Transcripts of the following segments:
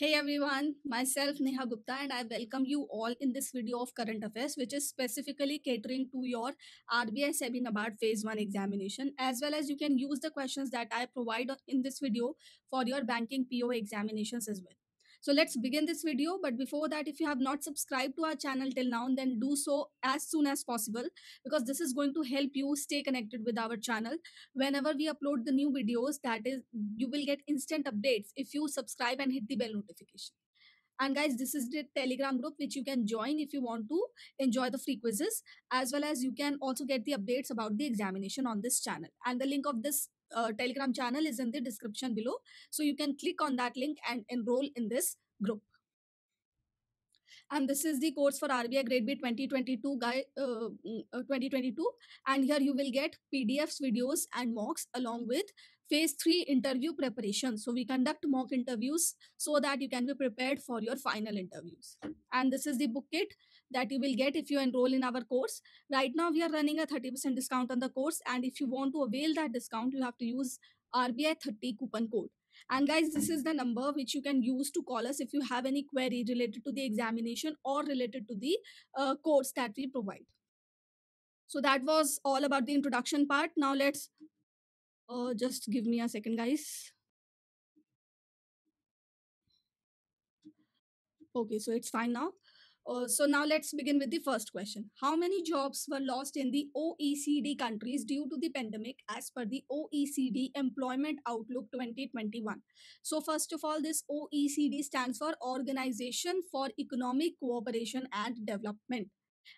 Hey everyone, myself Neha Gupta and I welcome you all in this video of current affairs which is specifically catering to your RBI SEBI NABARD phase 1 examination as well as you can use the questions that I provide in this video for your banking PO examinations as well. So let's begin this video. But before that, if you have not subscribed to our channel till now, then do so as soon as possible because this is going to help you stay connected with our channel. Whenever we upload the new videos, that is, you will get instant updates if you subscribe and hit the bell notification. And guys, this is the Telegram group which you can join if you want to enjoy the free quizzes, as well as you can also get the updates about the examination on this channel. And the link of this uh, Telegram channel is in the description below. So you can click on that link and enroll in this group. And this is the course for RBI Grade B 2022 guy, uh, mm, uh 2022. And here you will get PDFs, videos, and mocks along with phase three interview preparation. So we conduct mock interviews so that you can be prepared for your final interviews. And this is the book kit that you will get if you enroll in our course. Right now, we are running a 30% discount on the course. And if you want to avail that discount, you have to use RBI 30 coupon code. And guys, this is the number which you can use to call us if you have any query related to the examination or related to the uh, course that we provide. So that was all about the introduction part. Now let's uh, just give me a second, guys. Okay, so it's fine now. Uh, so now let's begin with the first question. How many jobs were lost in the OECD countries due to the pandemic as per the OECD Employment Outlook 2021? So first of all, this OECD stands for Organization for Economic Cooperation and Development.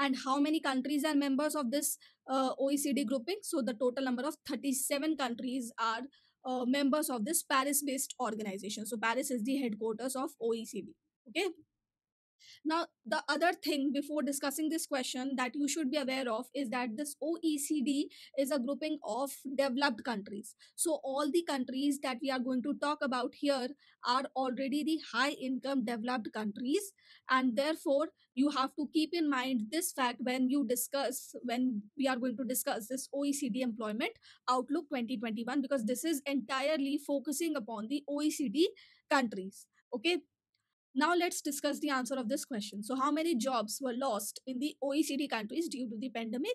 And how many countries are members of this uh, OECD grouping? So the total number of 37 countries are uh, members of this Paris-based organization. So Paris is the headquarters of OECD. Okay. Now, the other thing before discussing this question that you should be aware of is that this OECD is a grouping of developed countries. So, all the countries that we are going to talk about here are already the high income developed countries. And therefore, you have to keep in mind this fact when you discuss, when we are going to discuss this OECD Employment Outlook 2021, because this is entirely focusing upon the OECD countries. Okay now let's discuss the answer of this question. So how many jobs were lost in the OECD countries due to the pandemic?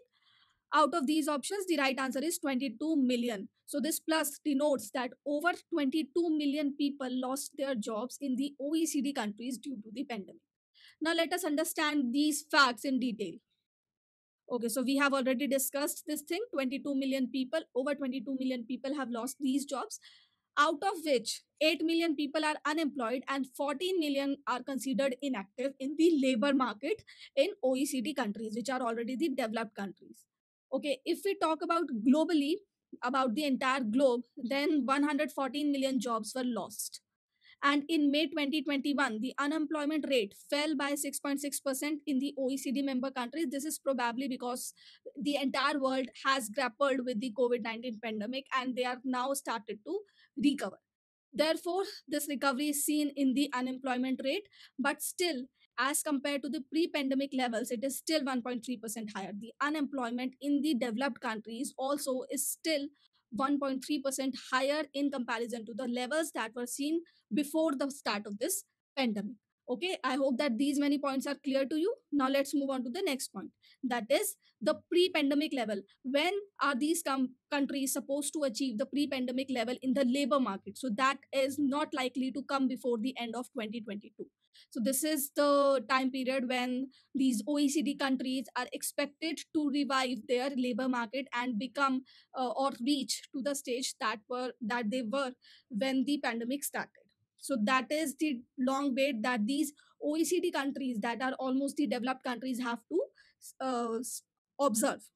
Out of these options, the right answer is 22 million. So this plus denotes that over 22 million people lost their jobs in the OECD countries due to the pandemic. Now let us understand these facts in detail. Okay, so we have already discussed this thing 22 million people, over 22 million people have lost these jobs out of which 8 million people are unemployed and 14 million are considered inactive in the labor market in OECD countries, which are already the developed countries. Okay, if we talk about globally, about the entire globe, then 114 million jobs were lost. And in May 2021, the unemployment rate fell by 6.6% in the OECD member countries. This is probably because the entire world has grappled with the COVID 19 pandemic and they are now started to recover. Therefore, this recovery is seen in the unemployment rate, but still, as compared to the pre pandemic levels, it is still 1.3% higher. The unemployment in the developed countries also is still 1.3% higher in comparison to the levels that were seen before the start of this pandemic. Okay, I hope that these many points are clear to you. Now let's move on to the next point. That is the pre pandemic level. When are these com- countries supposed to achieve the pre pandemic level in the labor market? So that is not likely to come before the end of 2022. So, this is the time period when these OECD countries are expected to revive their labor market and become uh, or reach to the stage that were that they were when the pandemic started. So that is the long wait that these OECD countries that are almost the developed countries have to uh, observe.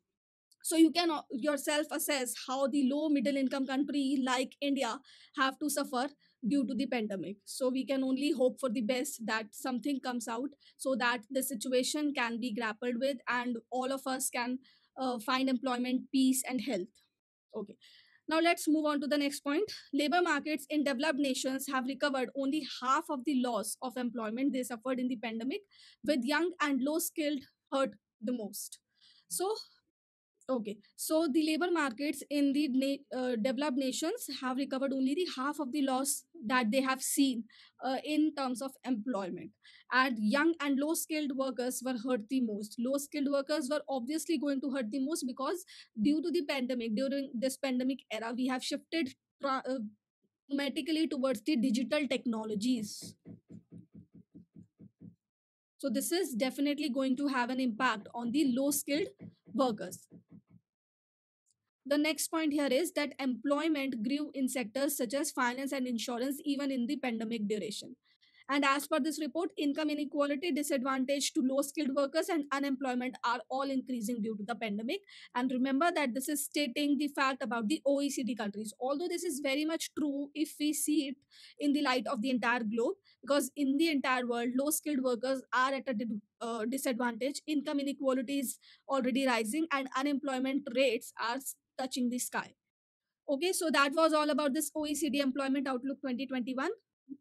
So you can uh, yourself assess how the low middle income country like India have to suffer due to the pandemic. So we can only hope for the best that something comes out so that the situation can be grappled with and all of us can uh, find employment, peace, and health. Okay. Now let's move on to the next point. Labor markets in developed nations have recovered only half of the loss of employment they suffered in the pandemic, with young and low skilled hurt the most. So Okay, so the labor markets in the na- uh, developed nations have recovered only the half of the loss that they have seen uh, in terms of employment. And young and low skilled workers were hurt the most. Low skilled workers were obviously going to hurt the most because due to the pandemic, during this pandemic era, we have shifted uh, dramatically uh, towards the digital technologies. So, this is definitely going to have an impact on the low skilled workers. The next point here is that employment grew in sectors such as finance and insurance even in the pandemic duration. And as per this report, income inequality, disadvantage to low skilled workers, and unemployment are all increasing due to the pandemic. And remember that this is stating the fact about the OECD countries. Although this is very much true if we see it in the light of the entire globe, because in the entire world, low skilled workers are at a uh, disadvantage, income inequality is already rising, and unemployment rates are touching the sky. Okay, so that was all about this OECD Employment Outlook 2021.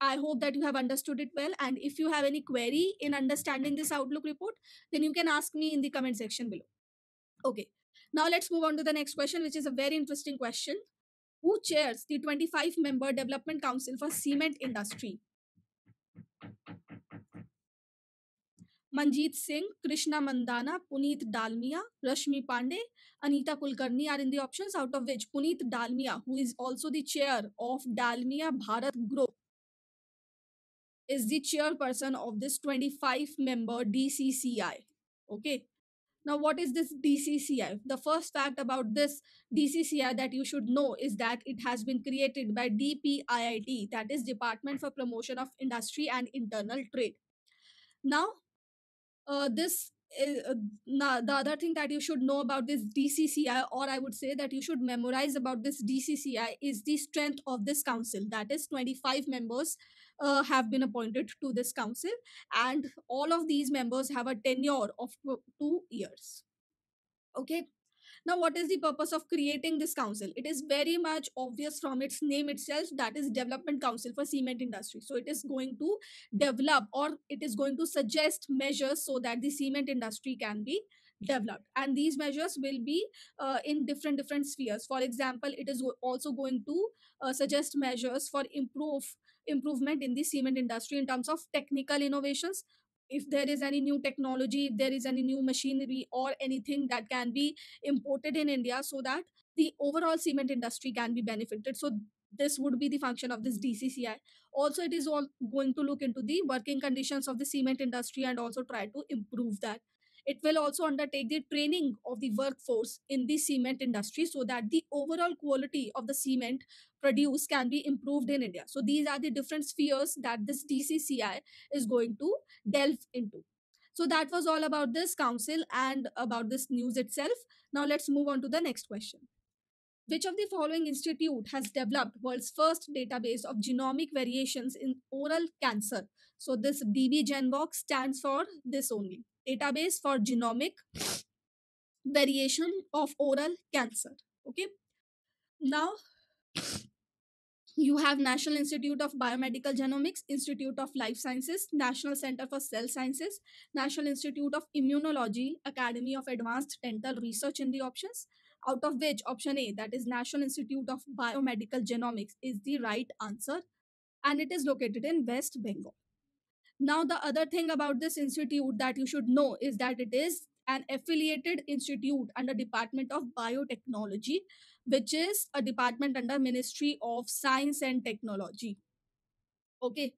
I hope that you have understood it well. And if you have any query in understanding this Outlook report, then you can ask me in the comment section below. Okay, now let's move on to the next question, which is a very interesting question. Who chairs the 25 member Development Council for Cement Industry? Manjit Singh, Krishna Mandana, Puneet Dalmia, Rashmi Pandey, Anita Kulkarni are in the options, out of which Puneet Dalmia, who is also the chair of Dalmia Bharat Group, is the chairperson of this 25 member DCCI. Okay. Now, what is this DCCI? The first fact about this DCCI that you should know is that it has been created by DPIID, that is Department for Promotion of Industry and Internal Trade. Now, uh, this uh, the other thing that you should know about this DCCI, or I would say that you should memorize about this DCCI, is the strength of this council. That is, 25 members uh, have been appointed to this council, and all of these members have a tenure of two years. Okay, now, what is the purpose of creating this council? It is very much obvious from its name itself that is Development Council for Cement Industry. So, it is going to develop or it is going to suggest measures so that the cement industry can be developed and these measures will be uh, in different different spheres for example it is also going to uh, suggest measures for improve improvement in the cement industry in terms of technical innovations if there is any new technology if there is any new machinery or anything that can be imported in india so that the overall cement industry can be benefited so this would be the function of this dcci also it is all going to look into the working conditions of the cement industry and also try to improve that it will also undertake the training of the workforce in the cement industry so that the overall quality of the cement produced can be improved in India. So these are the different spheres that this DCCI is going to delve into. So that was all about this council and about this news itself. Now let's move on to the next question. Which of the following institute has developed world's first database of genomic variations in oral cancer? So this DB Genbox stands for this only database for genomic variation of oral cancer okay now you have national institute of biomedical genomics institute of life sciences national center for cell sciences national institute of immunology academy of advanced dental research in the options out of which option a that is national institute of biomedical genomics is the right answer and it is located in west bengal now, the other thing about this institute that you should know is that it is an affiliated institute under Department of Biotechnology, which is a department under Ministry of Science and Technology. Okay,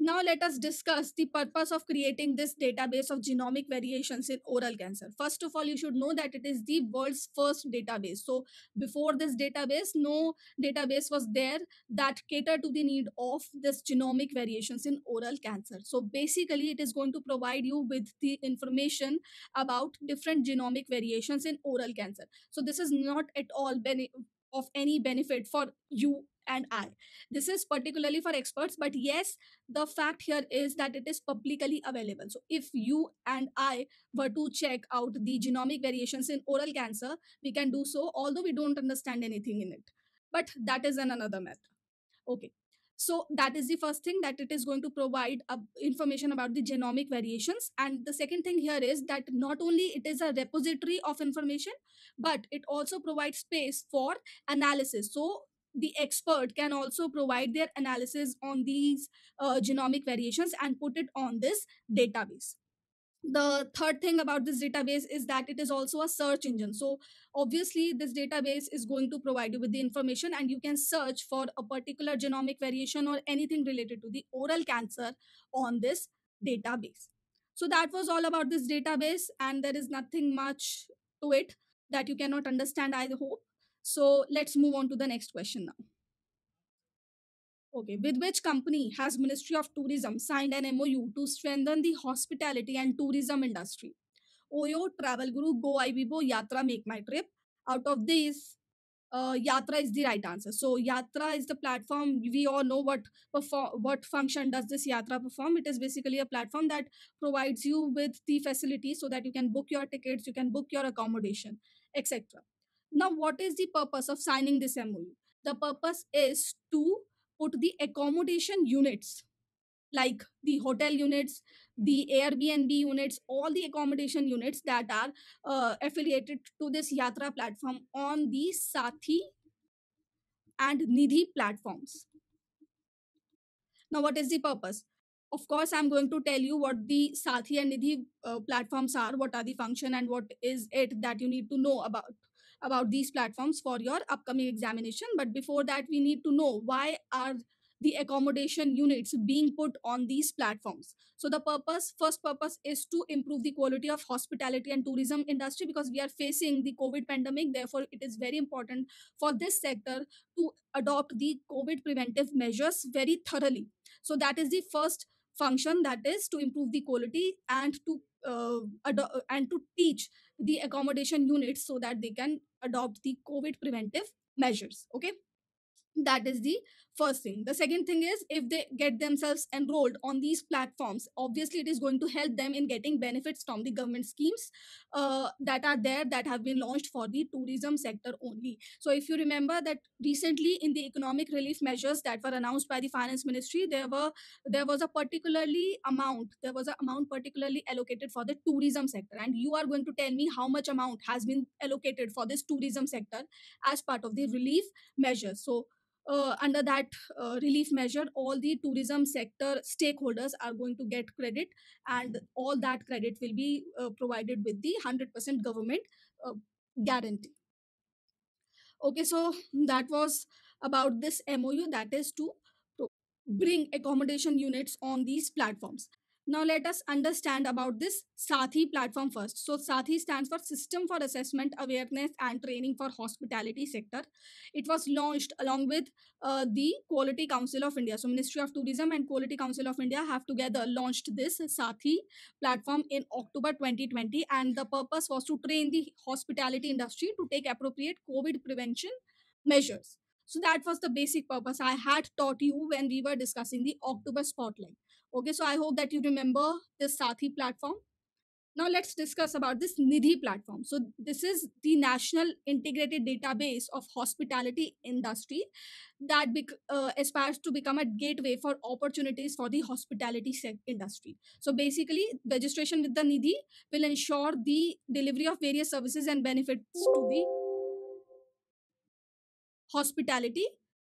now let us discuss the purpose of creating this database of genomic variations in oral cancer. First of all, you should know that it is the world's first database. So before this database, no database was there that catered to the need of this genomic variations in oral cancer. So basically, it is going to provide you with the information about different genomic variations in oral cancer. So this is not at all of any benefit for you and I. Mm-hmm. This is particularly for experts, but yes, the fact here is that it is publicly available. So if you and I were to check out the genomic variations in oral cancer, we can do so, although we don't understand anything in it. But that is an another matter. Okay. So that is the first thing that it is going to provide uh, information about the genomic variations. And the second thing here is that not only it is a repository of information, but it also provides space for analysis. So the expert can also provide their analysis on these uh, genomic variations and put it on this database the third thing about this database is that it is also a search engine so obviously this database is going to provide you with the information and you can search for a particular genomic variation or anything related to the oral cancer on this database so that was all about this database and there is nothing much to it that you cannot understand i hope so let's move on to the next question now. Okay, with which company has Ministry of Tourism signed an MOU to strengthen the hospitality and tourism industry? Oyo, Travel Guru, Go Ibibo, Yatra, Make My Trip. Out of these, uh, Yatra is the right answer. So Yatra is the platform. We all know what perform what function does this Yatra perform. It is basically a platform that provides you with the facility so that you can book your tickets, you can book your accommodation, etc. Now, what is the purpose of signing this MOU? The purpose is to put the accommodation units like the hotel units, the Airbnb units, all the accommodation units that are uh, affiliated to this Yatra platform on the Sathi and Nidhi platforms. Now, what is the purpose? Of course, I'm going to tell you what the Sathi and Nidhi uh, platforms are, what are the function, and what is it that you need to know about about these platforms for your upcoming examination. But before that, we need to know why are the accommodation units being put on these platforms so the purpose first purpose is to improve the quality of hospitality and tourism industry because we are facing the covid pandemic therefore it is very important for this sector to adopt the covid preventive measures very thoroughly so that is the first function that is to improve the quality and to uh, ad- and to teach the accommodation units so that they can adopt the covid preventive measures okay that is the first thing the second thing is if they get themselves enrolled on these platforms obviously it is going to help them in getting benefits from the government schemes uh, that are there that have been launched for the tourism sector only so if you remember that recently in the economic relief measures that were announced by the finance ministry there were there was a particularly amount there was an amount particularly allocated for the tourism sector and you are going to tell me how much amount has been allocated for this tourism sector as part of the relief measures so uh, under that uh, relief measure, all the tourism sector stakeholders are going to get credit, and all that credit will be uh, provided with the 100% government uh, guarantee. Okay, so that was about this MOU that is to bring accommodation units on these platforms. Now let us understand about this Sathi platform first. So Sathi stands for System for Assessment, Awareness and Training for Hospitality Sector. It was launched along with uh, the Quality Council of India. So Ministry of Tourism and Quality Council of India have together launched this Sathi platform in October 2020 and the purpose was to train the hospitality industry to take appropriate COVID prevention measures. So that was the basic purpose I had taught you when we were discussing the October Spotlight. Okay, so I hope that you remember this Sathi platform. Now let's discuss about this Nidhi platform. So this is the national integrated database of hospitality industry that uh, aspires to become a gateway for opportunities for the hospitality industry. So basically, registration with the Nidhi will ensure the delivery of various services and benefits to the hospitality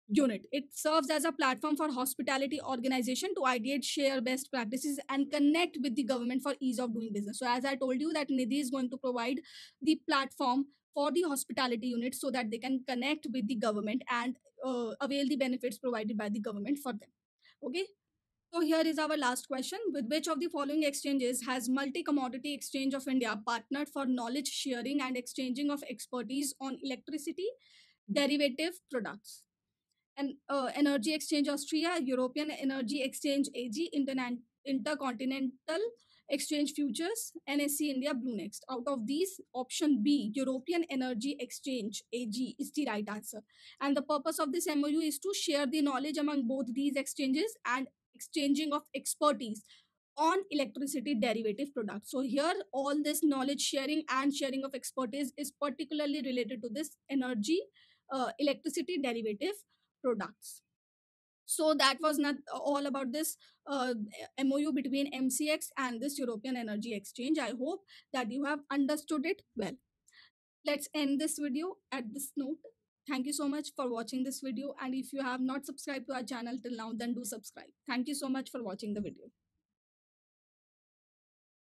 unit. It serves as a platform for hospitality organization to ideate, share best practices, and connect with the government for ease of doing business. So, as I told you, that Nidhi is going to provide the platform for the hospitality unit so that they can connect with the government and uh, avail the benefits provided by the government for them. Okay. So here is our last question. With which of the following exchanges has Multi-Commodity Exchange of India partnered for knowledge sharing and exchanging of expertise on electricity, derivative products. And uh, Energy Exchange Austria, European Energy Exchange AG, Interna- Intercontinental Exchange Futures, NSE India, BlueNext. Out of these, option B, European Energy Exchange AG, is the right answer. And the purpose of this MOU is to share the knowledge among both these exchanges and exchanging of expertise on electricity derivative products. So here, all this knowledge sharing and sharing of expertise is particularly related to this energy uh, electricity derivative products. So that was not uh, all about this uh, MOU between MCX and this European Energy Exchange. I hope that you have understood it well. Let's end this video at this note. Thank you so much for watching this video. And if you have not subscribed to our channel till now, then do subscribe. Thank you so much for watching the video.